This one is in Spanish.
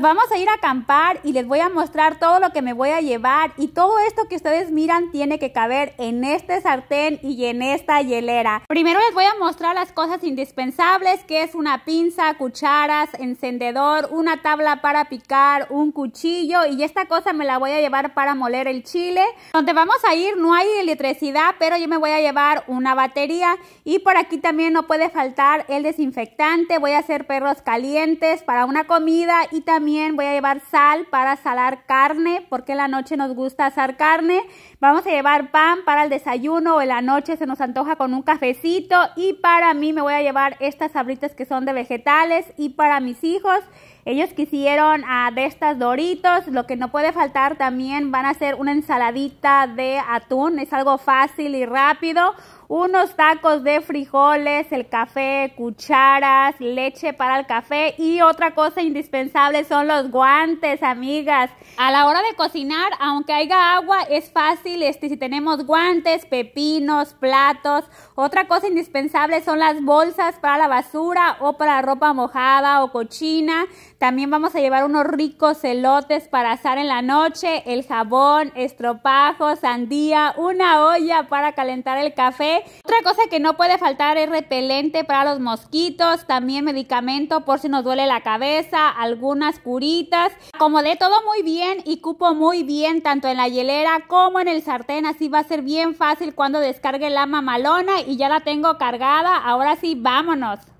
vamos a ir a acampar y les voy a mostrar todo lo que me voy a llevar y todo esto que ustedes miran tiene que caber en este sartén y en esta hielera. Primero les voy a mostrar las cosas indispensables que es una pinza, cucharas, encendedor, una tabla para picar, un cuchillo y esta cosa me la voy a llevar para moler el chile. Donde vamos a ir no hay electricidad pero yo me voy a llevar una batería y por aquí también no puede faltar el desinfectante, voy a hacer perros calientes para una comida y también voy a llevar sal para salar carne, porque en la noche nos gusta asar carne. Vamos a llevar pan para el desayuno o en la noche se nos antoja con un cafecito. Y para mí me voy a llevar estas sabritas que son de vegetales. Y para mis hijos, ellos quisieron ah, de estas doritos. Lo que no puede faltar también van a ser una ensaladita de atún. Es algo fácil y rápido unos tacos de frijoles, el café, cucharas, leche para el café y otra cosa indispensable son los guantes, amigas. A la hora de cocinar, aunque haya agua, es fácil este, si tenemos guantes, pepinos, platos. Otra cosa indispensable son las bolsas para la basura o para ropa mojada o cochina. También vamos a llevar unos ricos elotes para asar en la noche, el jabón, estropajo, sandía, una olla para calentar el café. Otra cosa que no puede faltar es repelente para los mosquitos, también medicamento por si nos duele la cabeza, algunas como de todo muy bien y cupo muy bien tanto en la hielera como en el sartén. Así va a ser bien fácil cuando descargue la mamalona y ya la tengo cargada. Ahora sí, vámonos.